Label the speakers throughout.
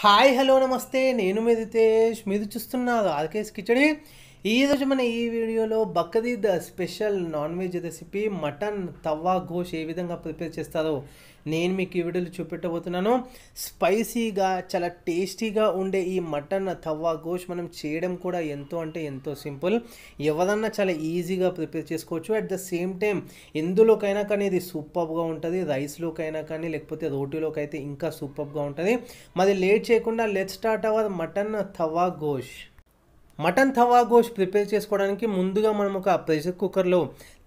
Speaker 1: Hi hello నమస్తే నేను మెదితేష్ మీరు చూస్తున్నారు ఆర్కేస్ కిచడి ఈరోజు మన ఈ వీడియోలో Bakrid special non veg recipe mutton tawa gosht ఏ విధంగా ప్రిపేర్ చేస్తారో నేను మీకు ఈ వీడియోలో చూపెట్టబోతున్నాను స్పైసీగా చాలా టేస్టీగా ఉండే ఈ మటన్ తవ్వా గోష్ మనం చేయడం కూడా ఎంతో అంటే ఎంతో సింపుల్ ఎవరన్నా చాలా ఈజీగా ప్రిపేర్ చేసుకోవచ్చు అట్ ద సేమ్ టైం ఎందులోకైనా కానీ ఇది సూపర్గా ఉంటుంది రైస్లోకైనా కానీ లేకపోతే రోటీలోకి అయితే ఇంకా సూపర్గా ఉంటుంది మరి లేట్ చేయకుండా let start our mutton tawa gosht mutton tawa gosht prepare చేసుకోవడానికి ముందుగా మనం ఒక ప్రెషర్ కుక్కర్లో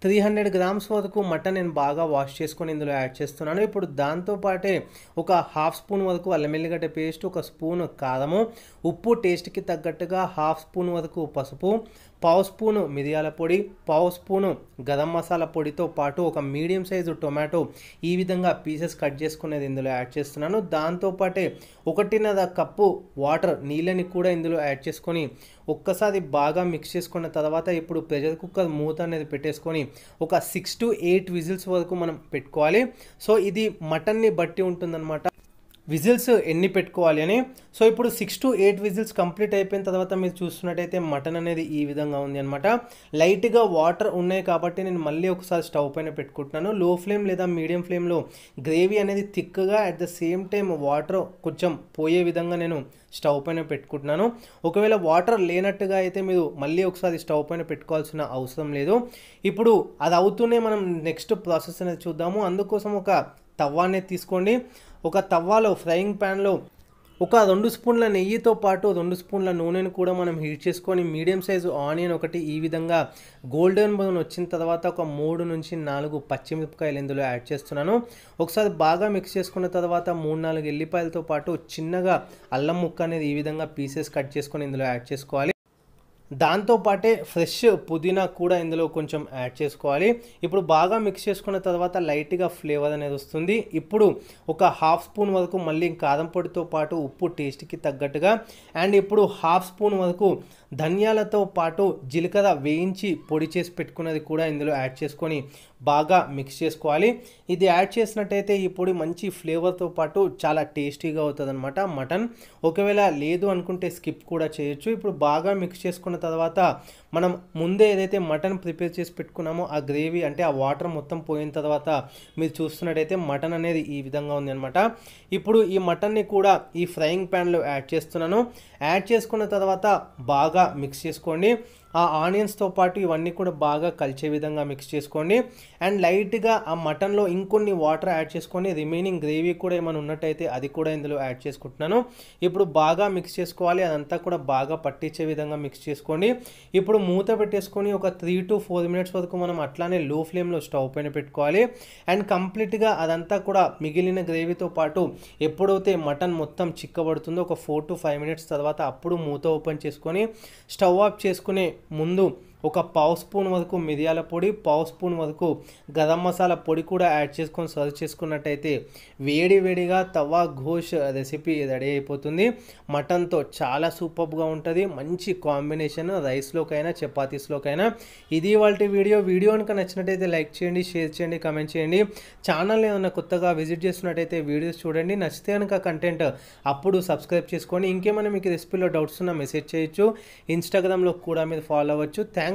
Speaker 1: త్రీ హండ్రెడ్ గ్రామ్స్ వరకు మటన్ నేను బాగా వాష్ చేసుకొని ఇందులో యాడ్ చేస్తున్నాను ఇప్పుడు దాంతోపాటే ఒక హాఫ్ స్పూన్ వరకు అల్లం వెల్లిగడ్డ పేస్ట్ ఒక స్పూన్ కారము ఉప్పు టేస్ట్కి తగ్గట్టుగా హాఫ్ స్పూన్ వరకు పసుపు పావు స్పూను మిరియాల పొడి పావు స్పూను గరం మసాలా పొడితో పాటు ఒక మీడియం సైజు టొమాటో ఈ విధంగా పీసెస్ కట్ చేసుకునేది ఇందులో యాడ్ చేస్తున్నాను దాంతోపాటే ఒకటిన్నర కప్పు వాటర్ నీళ్ళని కూడా ఇందులో యాడ్ చేసుకొని ఒక్కసారి బాగా మిక్స్ చేసుకున్న తర్వాత ఇప్పుడు ప్రెషర్ కుక్కర్ మూత అనేది పెట్టేసుకొని ఒక సిక్స్ టు ఎయిట్ విజిల్స్ వరకు మనం పెట్టుకోవాలి సో ఇది మటన్ని బట్టి ఉంటుందన్నమాట విజిల్స్ ఎన్ని పెట్టుకోవాలి అని సో ఇప్పుడు six to eight whistles complete అయిపోయిన తర్వాత మీరు చూస్తున్నట్టయితే మటన్ అనేది ఈ విధంగా ఉంది అనమాట లైట్గా వాటర్ ఉన్నాయి కాబట్టి నేను మళ్ళీ ఒకసారి స్టవ్ పైన పెట్టుకుంటున్నాను లో ఫ్లేమ్ లేదా మీడియం ఫ్లేమ్లో గ్రేవీ అనేది థిక్గా at the same time water కొంచెం పోయే విధంగా నేను స్టవ్ పైన పెట్టుకుంటున్నాను ఒకవేళ వాటర్ లేనట్టుగా అయితే మీరు మళ్ళీ ఒకసారి స్టవ్ పైన పెట్టుకోవాల్సిన అవసరం లేదు ఇప్పుడు అది అవుతూనే మనం నెక్స్ట్ ప్రాసెస్ అనేది చూద్దాము అందుకోసం ఒక తవ్వ అనేది తీసుకోండి ఒక తవ్వాలో ఫ్రైయింగ్ ప్యాన్లో ఒక రెండు స్పూన్ల నెయ్యితో పాటు రెండు స్పూన్ల నూనెను కూడా మనం హీట్ చేసుకొని మీడియం సైజు ఆనియన్ ఒకటి ఈ విధంగా గోల్డెన్ బ్రౌన్ వచ్చిన తర్వాత ఒక మూడు నుంచి నాలుగు పచ్చిమిరపకాయలు ఇందులో యాడ్ చేస్తున్నాను ఒకసారి బాగా మిక్స్ చేసుకున్న తర్వాత మూడు నాలుగు ఎల్లిపాయలతో పాటు చిన్నగా అల్లం ముక్క అనేది ఈ విధంగా పీసెస్ కట్ చేసుకొని ఇందులో యాడ్ చేసుకోవాలి దాంతోపాటే ఫ్రెష్ పుదీనా కూడా ఇందులో కొంచెం యాడ్ చేసుకోవాలి ఇప్పుడు బాగా మిక్స్ చేసుకున్న తర్వాత లైట్గా ఫ్లేవర్ అనేది వస్తుంది ఇప్పుడు ఒక హాఫ్ స్పూన్ వరకు మళ్ళీ కారం పొడితో పాటు ఉప్పు టేస్ట్కి తగ్గట్టుగా అండ్ ఇప్పుడు హాఫ్ స్పూన్ వరకు ధనియాలతో పాటు జీలకర్ర వేయించి పొడి చేసి పెట్టుకున్నది కూడా ఇందులో యాడ్ చేసుకొని బాగా మిక్స్ చేసుకోవాలి ఇది యాడ్ చేసినట్టయితే ఈ పొడి మంచి ఫ్లేవర్తో పాటు చాలా టేస్టీగా అవుతుంది అనమాట మటన్ ఒకవేళ లేదు అనుకుంటే స్కిప్ కూడా చేయొచ్చు ఇప్పుడు బాగా మిక్స్ చేసుకున్న తర్వాత మనం ముందే ఏదైతే మటన్ ప్రిపేర్ చేసి పెట్టుకున్నామో ఆ గ్రేవీ అంటే ఆ వాటర్ మొత్తం పోయిన తర్వాత మీరు చూస్తున్నట్టయితే మటన్ అనేది ఈ విధంగా ఉంది అనమాట ఇప్పుడు ఈ మటన్ని కూడా ఈ ఫ్రైయింగ్ ప్యాన్లో యాడ్ చేస్తున్నాను యాడ్ చేసుకున్న తర్వాత బాగా మిక్స్ చేసుకోండి ఆ ఆనియన్స్తో పాటు ఇవన్నీ కూడా బాగా కలిసే విధంగా మిక్స్ చేసుకోండి అండ్ లైట్గా ఆ మటన్లో ఇంకొన్ని వాటర్ యాడ్ చేసుకొని రిమైనింగ్ గ్రేవీ కూడా ఏమైనా ఉన్నట్టయితే అది కూడా ఇందులో యాడ్ చేసుకుంటున్నాను ఇప్పుడు బాగా మిక్స్ చేసుకోవాలి అదంతా కూడా బాగా పట్టించే విధంగా మిక్స్ చేసుకోండి ఇప్పుడు మూత పెట్టేసుకొని ఒక త్రీ టు ఫోర్ మినిట్స్ వరకు మనం అట్లానే లో ఫ్లేమ్లో స్టవ్ పైన పెట్టుకోవాలి అండ్ కంప్లీట్గా అదంతా కూడా మిగిలిన గ్రేవీతో పాటు ఎప్పుడైతే మటన్ మొత్తం చిక్కబడుతుందో ఒక ఫోర్ టు ఫైవ్ మినిట్స్ తర్వాత అప్పుడు మూత ఓపెన్ చేసుకొని స్టవ్ ఆఫ్ చేసుకునే Mundo. ఒక పావు స్పూన్ వరకు మిరియాల పొడి పావు స్పూన్ వరకు గరం మసాలా పొడి కూడా యాడ్ చేసుకొని సర్వ్ చేసుకున్నట్టయితే వేడి వేడిగా తవా ఘోష్ రెసిపీ రెడీ అయిపోతుంది మటన్తో చాలా సూపర్గా ఉంటుంది మంచి కాంబినేషన్ రైస్లోకైనా చపాతీస్లోకైనా ఇది వాళ్ళ వీడియో వీడియో కనుక నచ్చినట్టయితే లైక్ చేయండి షేర్ చేయండి కమెంట్ చేయండి ఛానల్ ఏమైనా కొత్తగా విజిట్ చేస్తున్నట్టయితే వీడియోస్ చూడండి నచ్చితే కనుక కంటెంట్ అప్పుడు సబ్స్క్రైబ్ చేసుకొని ఇంకేమైనా మీకు రెసిపీలో డౌట్స్ ఉన్నా మెసేజ్ చేయొచ్చు ఇన్స్టాగ్రామ్లో కూడా మీరు ఫాలో అవ్వచ్చు థ్యాంక్స్